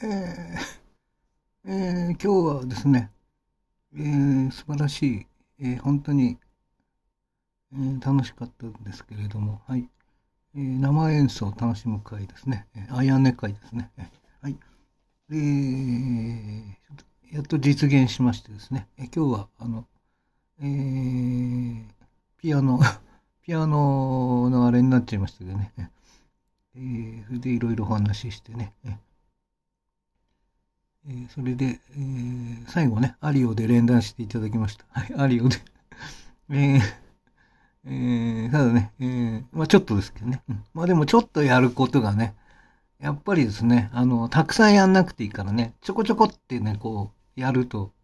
えー、えー、今日はですね、えー、素晴らしい、えー、本当に、えー、楽しかったんですけれども、はい、えー、生演奏を楽しむ会ですね、あやね会ですね、はい、えー、やっと実現しましてですね、えー、今日は、あの、えー、ピアノ、ピアノのあれになっちゃいましたけどね、えー、それでいろいろお話ししてね、えーえー、それで、えー、最後ね、アリオで連弾していただきました。はい、アリオで えー。えー、ただね、えー、まあちょっとですけどね。まあでもちょっとやることがね、やっぱりですね、あの、たくさんやんなくていいからね、ちょこちょこってね、こう、やると、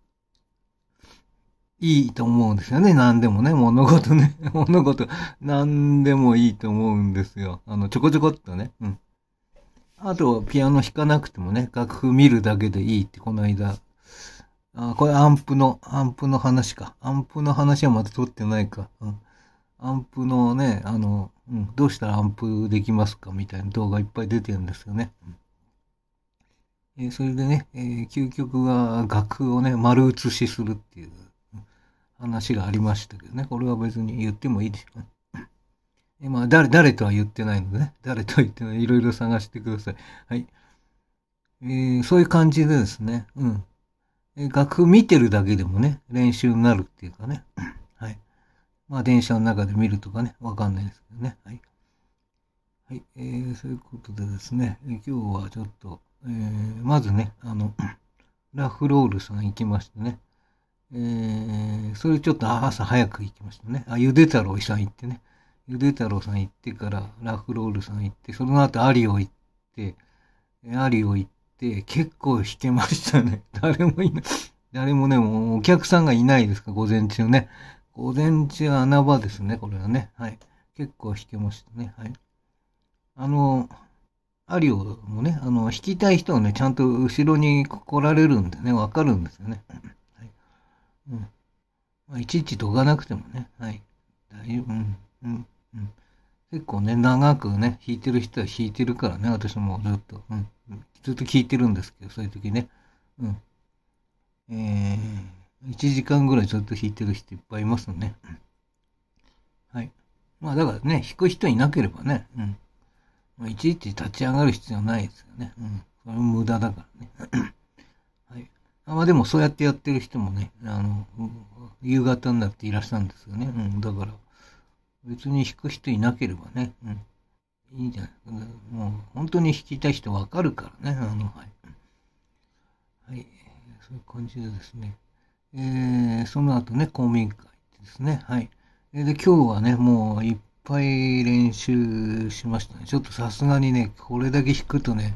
いいと思うんですよね。何でもね、物事ね、物事、何でもいいと思うんですよ。あの、ちょこちょこっとね。うん。あとピアノ弾かなくてもね、楽譜見るだけでいいって、この間。あ、これアンプの、アンプの話か。アンプの話はまだ撮ってないか。うん。アンプのね、あの、うん、どうしたらアンプできますかみたいな動画いっぱい出てるんですよね。えー、それでね、えー、究極は楽譜をね、丸写しするっていう話がありましたけどね。これは別に言ってもいいでしょう今、誰、誰とは言ってないのでね。誰とは言ってない。いろいろ探してください。はい。えー、そういう感じでですね。うん。えー、楽譜見てるだけでもね、練習になるっていうかね。はい。まあ、電車の中で見るとかね、わかんないですけどね。はい。はい。えー、そういうことでですね、今日はちょっと、えー、まずね、あの、ラフロールさん行きましてね。えー、それちょっと朝早く行きましたね。あ、ゆで太郎さん行ってね。ゆで太郎さん行ってから、ラフロールさん行って、その後アリオ行って、アリオ行って、結構弾けましたね。誰もいない。誰もね、もうお客さんがいないですか、午前中ね。午前中穴場ですね、これはね。はい。結構弾けましたね。はい。あの、アリオもね、あの、弾きたい人はね、ちゃんと後ろに来られるんでね、わかるんですよね。はい。うん。まあ、いちいちどがなくてもね、はい。大丈夫。うん。うん。うん、結構ね、長くね、弾いてる人は弾いてるからね、私もずっと、うん、ずっと弾いてるんですけど、そういう時ね。うん。えー、1時間ぐらいずっと弾いてる人いっぱいいますね。はい。まあだからね、弾く人いなければね、うん。まあ、いちいち立ち上がる必要ないですよね。うん。それも無駄だからね。はい。あまあでもそうやってやってる人もね、あの、夕方になっていらっしゃるんですよね。うん。だから、別に弾く人いなければね、うん、いいじゃないですか。もう本当に弾きたい人わかるからね、あの、はい。はい、そういう感じでですね。えー、その後ね、公民てですね。はい。で、今日はね、もういっぱい練習しましたね。ちょっとさすがにね、これだけ弾くとね、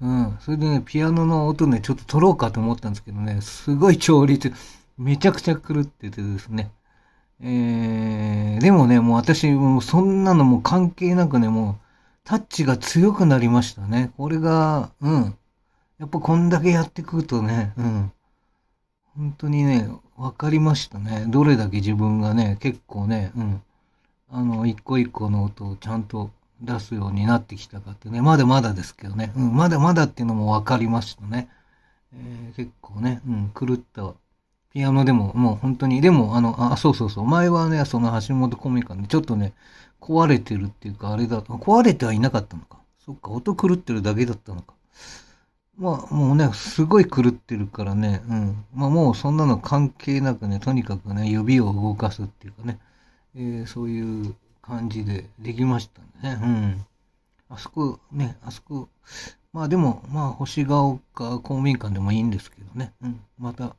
うん。それでね、ピアノの音ね、ちょっと取ろうかと思ったんですけどね、すごい調律、めちゃくちゃ狂っててですね。えでもね、もう私、もうそんなのも関係なくね、もう、タッチが強くなりましたね。これが、うん。やっぱこんだけやってくるとね、うん。本当にね、分かりましたね。どれだけ自分がね、結構ね、うん。あの、一個一個の音をちゃんと出すようになってきたかってね、まだまだですけどね、うん、まだまだっていうのも分かりましたね。えー、結構ね、うん、狂ったピアノでも、もう本当に、でも、あの、あ、そうそうそう、前はね、その橋本公民館で、ちょっとね、壊れてるっていうか、あれだ、壊れてはいなかったのか。そっか、音狂ってるだけだったのか。まあ、もうね、すごい狂ってるからね、うん。まあ、もうそんなの関係なくね、とにかくね、指を動かすっていうかね、えー、そういう感じでできましたね。うん。あそこ、ね、あそこ、まあでも、まあ、星ヶ丘公民館でもいいんですけどね、うん。また、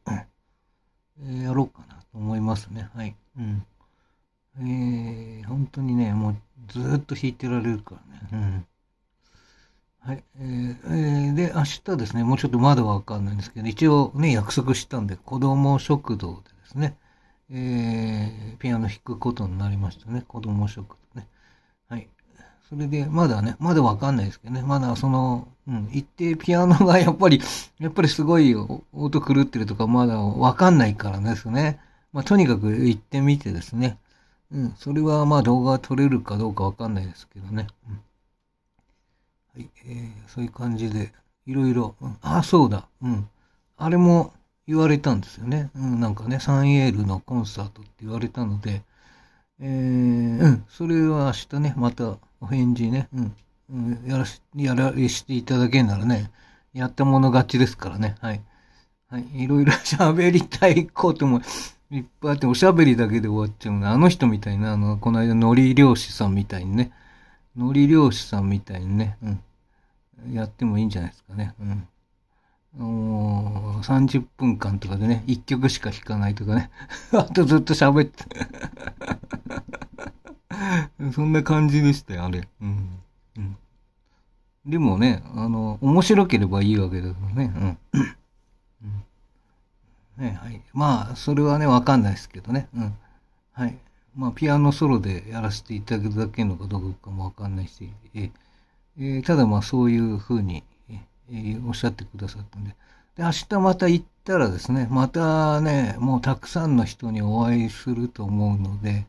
えやろうかなと思いますね。はい。うん。えー、本当にね、もうずっと弾いてられるからね。うん。はい。えー、で、明日ですね、もうちょっとまだわかんないんですけど、一応ね、約束したんで、子供食堂でですね、えー、ピアノ弾くことになりましたね。子供食堂ね。はい。それで、まだね、まだわかんないですけどね、まだその、うん、一定ピアノがやっぱり、やっぱりすごい音狂ってるとか、まだわかんないからですね。まあ、とにかく行ってみてですね。うん、それはまあ動画が撮れるかどうかわかんないですけどね。うん、はい、えー、そういう感じで、いろいろ、うん、あ、そうだ、うん。あれも言われたんですよね。うん、なんかね、サンエールのコンサートって言われたので、えー、うん、それは明日ね、また、お返事ね、うん、うん、やらし、やらしていただけんならね、やったもの勝ちですからね、はい。はい、いろいろ 喋りたいこともいっぱいあって、おしゃべりだけで終わっちゃうな。あの人みたいな、あの、この間、のり漁師さんみたいにね、のり漁師さんみたいにね、うん、やってもいいんじゃないですかね、うん。もう30分間とかでね、1曲しか弾かないとかね、あとずっと喋って そんな感じでしたよ、あれ。うん。うん。でもね、あの、面白ければいいわけですよね。うん。うん、ね、はい。まあ、それはね、わかんないですけどね。うん。はい。まあ、ピアノソロでやらせていただけるのかどうかもわかんないし、ええー、ただまあ、そういうふうに、えー、おっしゃってくださったんで。で、明日また行ったらですね、またね、もうたくさんの人にお会いすると思うので、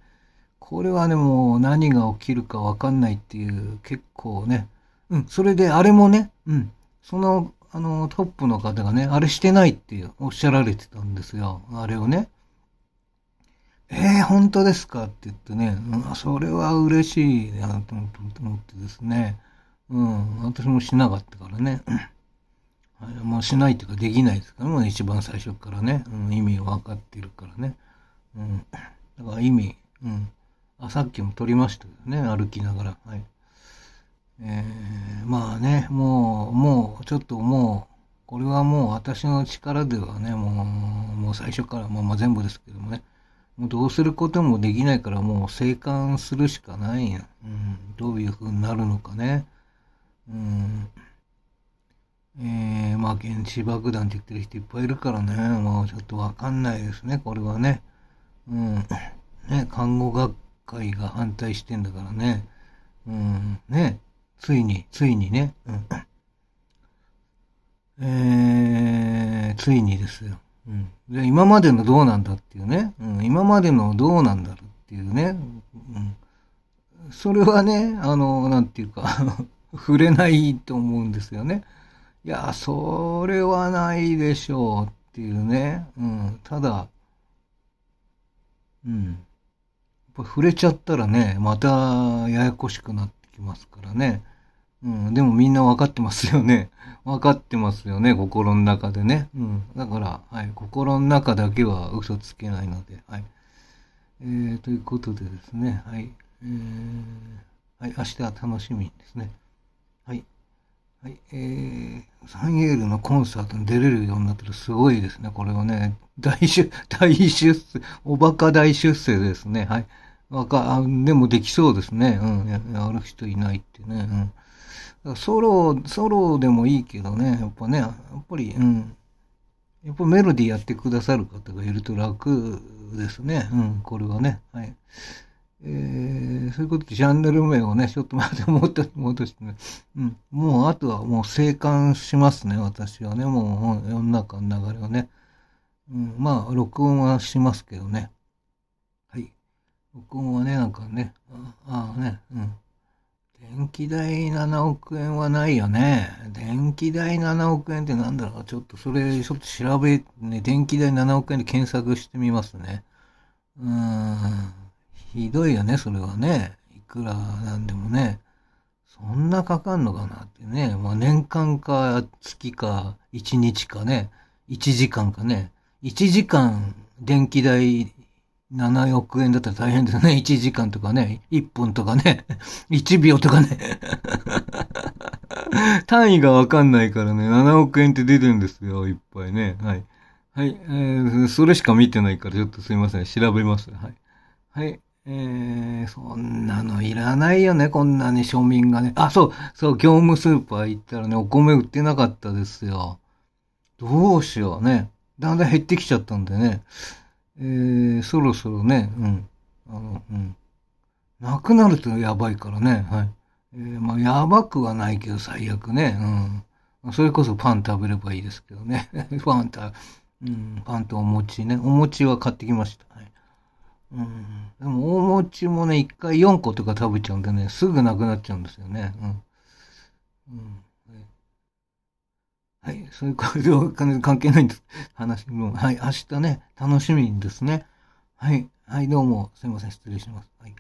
これはね、もう何が起きるかわかんないっていう、結構ね。うん、それであれもね、うん、その、あの、トップの方がね、あれしてないっておっしゃられてたんですよ。あれをね。えー、本当ですかって言ってね、うん、それは嬉しいなと思ってですね。うん、私もしなかったからね。はい、もうしないっていうかできないですからもう、ね、一番最初からね、うん、意味分かってるからね。うん、だから意味、うん、あ、さっきも撮りましたね、歩きながら。はい。えー、まあね、もう、もう、ちょっともう、これはもう私の力ではね、もう、もう最初から、まあまあ全部ですけどもね、もうどうすることもできないから、もう生還するしかないやん。うん、どういう風になるのかね。うん。えー、まあ現地爆弾って言ってる人いっぱいいるからね、もうちょっとわかんないですね、これはね。うん。ね、看護学会が反対してんだからね。うん、ね。ついに、ついにね。うん、えー、ついにですよ。うん、で今までのどうなんだっていうね、うん、今までのどうなんだろうっていうね、うん、それはね、あの、なんていうか 触れないと思うんですよね。いや、それはないでしょうっていうね、うん、ただ、うん。触れちゃったらね、またややこしくなってきますからね。うん、でもみんな分かってますよね。分 かってますよね、心の中でね。うん、だから、はい、心の中だけは嘘つけないので、はい。えー、ということでですね、はい。えー、はい、明日は楽しみですね。はい、えー、サンイエールのコンサートに出れるようになってるすごいですね。これはね、大出、大出世、おバカ大出世ですね。はい。若、あでもできそうですね。うん。ややる人いないってね。うん。ソロ、ソロでもいいけどね。やっぱね、やっぱり、うん。やっぱメロディーやってくださる方がいると楽ですね。うん。これはね。はい。えー、そういうことで、チャンネル名をね、ちょっと待って、戻 戻してね。うん。もう、あとはもう、生還しますね、私はね。もう、世の中の流れをね。うん、まあ、録音はしますけどね。はい。録音はね、なんかね、ああね、うん。電気代7億円はないよね。電気代7億円ってなんだろうちょっとそれ、ちょっと調べ、ね、電気代7億円で検索してみますね。うーん。ひどいよね、それはね。いくらなんでもね。そんなかかんのかなってね。まあ年間か月か1日かね。1時間かね。1時間電気代7億円だったら大変だよね。1時間とかね。1分とかね。1 秒とかね。単位がわかんないからね。7億円って出てるんですよ。いっぱいね。はい。はい。えー、それしか見てないからちょっとすいません。調べます。はい。はい。えー、そんなのいらないよね、こんなに庶民がね。あ、そう、そう、業務スーパー行ったらね、お米売ってなかったですよ。どうしようね。だんだん減ってきちゃったんでね。えー、そろそろね、うん。あの、うん。なくなるとやばいからね、はい。えー、まあ、やばくはないけど、最悪ね。うん。それこそパン食べればいいですけどね。パン食うん、パンとお餅ね。お餅は買ってきました。うん。でも、大餅もね、一回4個とか食べちゃうんでね、すぐなくなっちゃうんですよね。うん。うん。はい。そういうこ とでは関係ないんです。話も。はい。明日ね、楽しみですね。はい。はい、どうも、すいません。失礼します。はい。